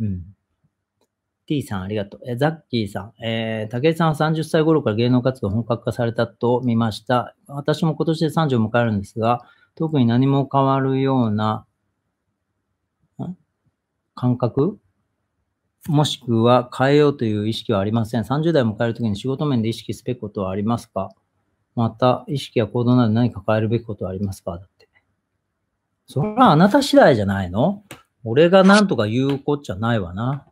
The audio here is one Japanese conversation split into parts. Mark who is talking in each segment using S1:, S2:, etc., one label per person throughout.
S1: うん。T さん、ありがとう。えザッキーさん、えー、武井さんは30歳頃から芸能活動本格化されたと見ました。私も今年で30を迎えるんですが、特に何も変わるような、感覚もしくは変えようという意識はありません。30代を迎えるときに仕事面で意識すべきことはありますかまた、意識や行動など何か変えるべきことはありますかだって。それはあなた次第じゃないの俺が何とか言うこっちゃないわな。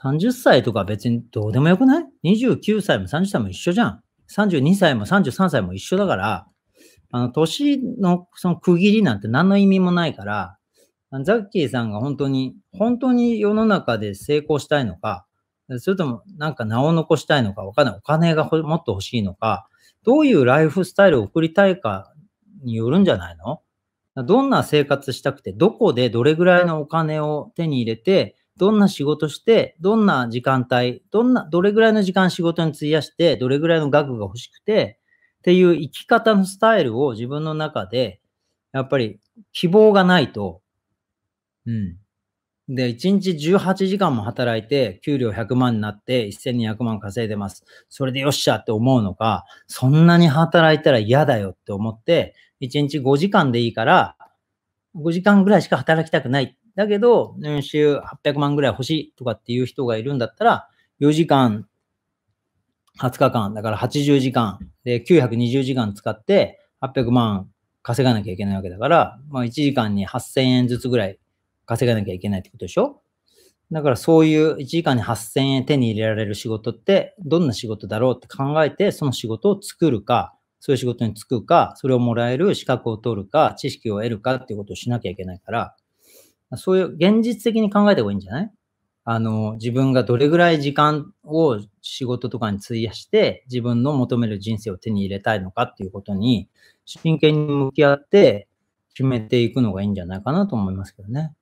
S1: 30歳とか別にどうでもよくない ?29 歳も30歳も一緒じゃん。32歳も33歳も一緒だから、あの、年のその区切りなんて何の意味もないから、ザッキーさんが本当に、本当に世の中で成功したいのか、それともなんか名を残したいのかわかんない。お金がもっと欲しいのか、どういうライフスタイルを送りたいかによるんじゃないのどんな生活したくて、どこでどれぐらいのお金を手に入れて、どんな仕事して、どんな時間帯、どんな、どれぐらいの時間仕事に費やして、どれぐらいの額が欲しくて、っていう生き方のスタイルを自分の中で、やっぱり希望がないと、うん、で、1日18時間も働いて、給料100万になって1200万稼いでます。それでよっしゃって思うのか、そんなに働いたら嫌だよって思って、1日5時間でいいから、5時間ぐらいしか働きたくない。だけど、年収800万ぐらい欲しいとかっていう人がいるんだったら、4時間、20日間、だから80時間で920時間使って800万稼がなきゃいけないわけだから、まあ1時間に8000円ずつぐらい稼がなきゃいけないってことでしょだからそういう1時間に8000円手に入れられる仕事ってどんな仕事だろうって考えてその仕事を作るか、そういう仕事に就くか、それをもらえる資格を取るか、知識を得るかっていうことをしなきゃいけないから、そういう現実的に考えた方がいいんじゃないあの、自分がどれぐらい時間を仕事とかに費やして、自分の求める人生を手に入れたいのかっていうことに、真剣に向き合って決めていくのがいいんじゃないかなと思いますけどね。